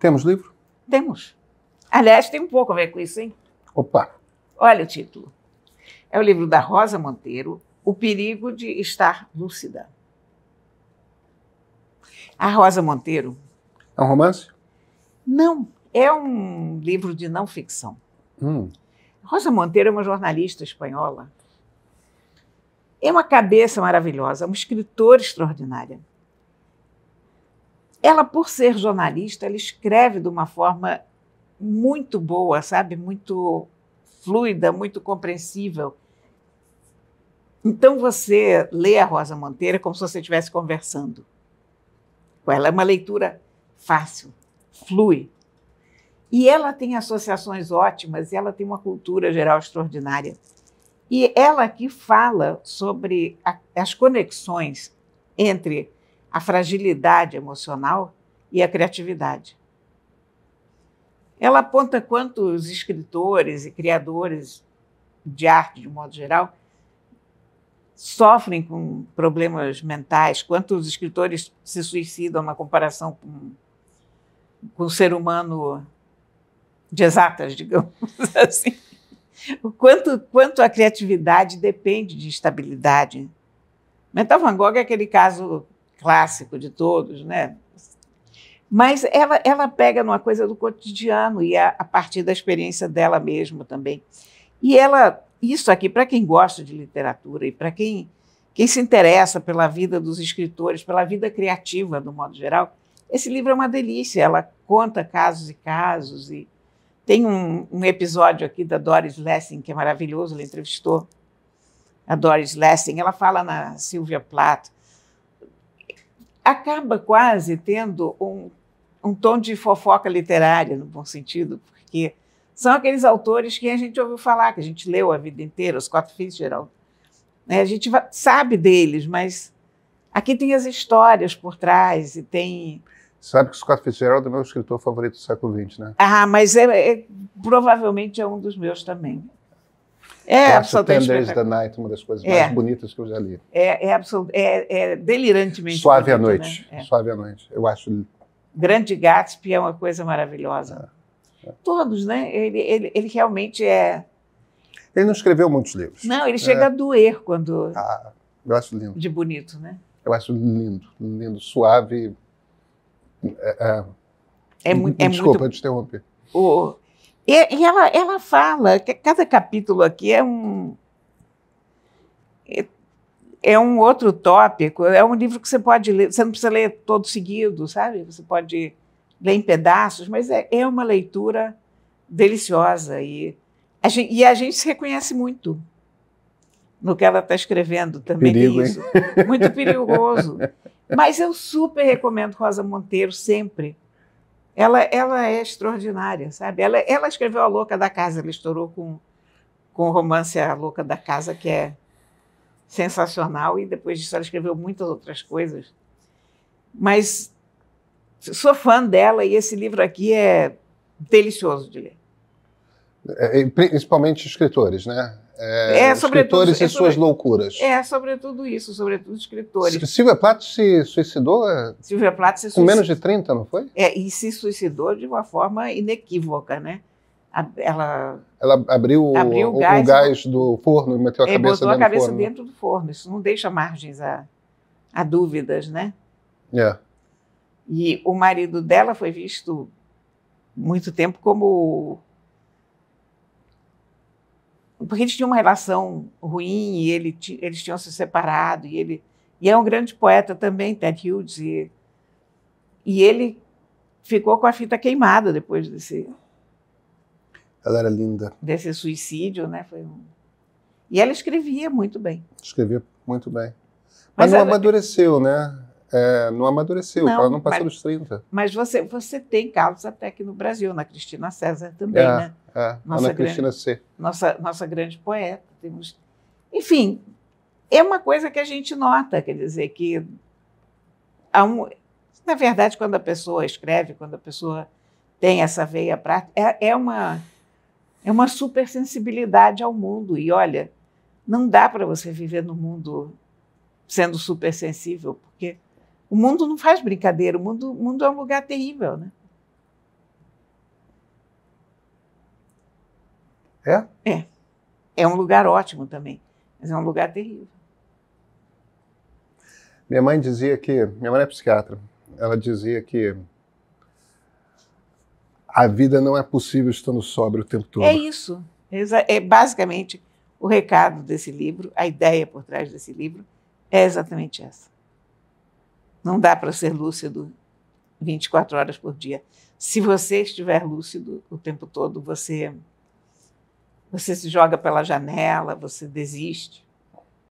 Temos livro? Temos. Aliás, tem um pouco a ver com isso, hein? Opa! Olha o título. É o livro da Rosa Monteiro, O Perigo de Estar Lúcida. A Rosa Monteiro. É um romance? Não, é um livro de não ficção. Hum. Rosa Monteiro é uma jornalista espanhola. É uma cabeça maravilhosa, uma escritora extraordinária ela, por ser jornalista, ela escreve de uma forma muito boa, sabe? Muito fluida, muito compreensível. Então você lê a Rosa Monteiro como se você estivesse conversando com ela. É uma leitura fácil, flui. E ela tem associações ótimas, e ela tem uma cultura geral extraordinária. E ela aqui fala sobre a, as conexões entre a fragilidade emocional e a criatividade. Ela aponta quantos escritores e criadores de arte, de modo geral, sofrem com problemas mentais, quantos escritores se suicidam na comparação com, com o ser humano de exatas, digamos assim. O quanto, quanto a criatividade depende de estabilidade. Mental Van Gogh é aquele caso clássico de todos, né? Mas ela, ela pega numa coisa do cotidiano e a, é a partir da experiência dela mesma também. E ela, isso aqui, para quem gosta de literatura e para quem, quem se interessa pela vida dos escritores, pela vida criativa, do modo geral, esse livro é uma delícia. Ela conta casos e casos. E tem um, um episódio aqui da Doris Lessing, que é maravilhoso, ela entrevistou a Doris Lessing. Ela fala na Silvia Plath acaba quase tendo um, um tom de fofoca literária, no bom sentido, porque são aqueles autores que a gente ouviu falar, que a gente leu a vida inteira, os quatro filhos Geraldo. É, a gente sabe deles, mas aqui tem as histórias por trás e tem. Sabe que é o Scott Fitzgerald é meu escritor favorito do século XX, né? Ah, mas é, é provavelmente é um dos meus também. É absolutamente. Tenders the Night, é uma das coisas mais é. bonitas que eu já li. É, é, é, é delirantemente. Suave bonito, à noite. Né? É. Suave à noite. Eu acho. Grande Gatsby é uma coisa maravilhosa. Todos, né? Ele, ele, ele realmente é. Ele não escreveu muitos livros. Não, ele chega a doer quando. Ah, eu acho lindo. De bonito, né? Eu acho lindo, lindo, suave. É, é, é, Desculpa, muito... eu te interromper. O, e, e ela, ela fala que cada capítulo aqui é um. É, é um outro tópico, é um livro que você pode ler, você não precisa ler todo seguido, sabe? Você pode ler em pedaços, mas é, é uma leitura deliciosa e a gente, e a gente se reconhece muito no que ela está escrevendo também. Perigo, isso. Hein? Muito perigoso. Mas eu super recomendo Rosa Monteiro sempre. Ela, ela é extraordinária, sabe? Ela, ela escreveu A Louca da Casa, ela estourou com, com o romance A Louca da Casa, que é sensacional, e depois disso ela escreveu muitas outras coisas. Mas sou fã dela e esse livro aqui é delicioso de ler. É, principalmente escritores, né? É, é escritores é e é sobre, suas loucuras. É, sobretudo isso, sobretudo escritores. Silvia Plath se suicidou? É, Silvia Plath se suicidou. Com menos de 30, não foi? É, e se suicidou de uma forma inequívoca, né? Ela, ela abriu, abriu o, gás, o gás do forno e meteu a é, cabeça dentro do botou a cabeça dentro do forno. Isso não deixa margens a, a dúvidas, né? É. E o marido dela foi visto muito tempo como porque eles tinham uma relação ruim e ele, eles tinham se separado e ele e é um grande poeta também, Ted Hughes e, e ele ficou com a fita queimada depois desse ela era linda desse suicídio, né? Foi um... E ela escrevia muito bem. Escrevia muito bem. Mas, Mas não amadureceu, né? é, não amadureceu, não, ela não passou mas, dos 30. Mas você, você tem casos até aqui no Brasil, na Cristina César também, é, né? É, nossa Ana grande, Cristina C. Nossa, nossa grande poeta. Temos... Enfim, é uma coisa que a gente nota, quer dizer, que há um, na verdade, quando a pessoa escreve, quando a pessoa tem essa veia prática, é, é uma é uma supersensibilidade ao mundo. E olha, não dá para você viver no mundo sendo supersensível, porque o mundo não faz brincadeira, o mundo, o mundo é um lugar terrível, né? É? É. É um lugar ótimo também, mas é um lugar terrível. Minha mãe dizia que. Minha mãe é psiquiatra. Ela dizia que. A vida não é possível estando sóbrio o tempo todo. É isso. É basicamente o recado desse livro, a ideia por trás desse livro é exatamente essa. Não dá para ser lúcido 24 horas por dia. Se você estiver lúcido o tempo todo, você você se joga pela janela, você desiste.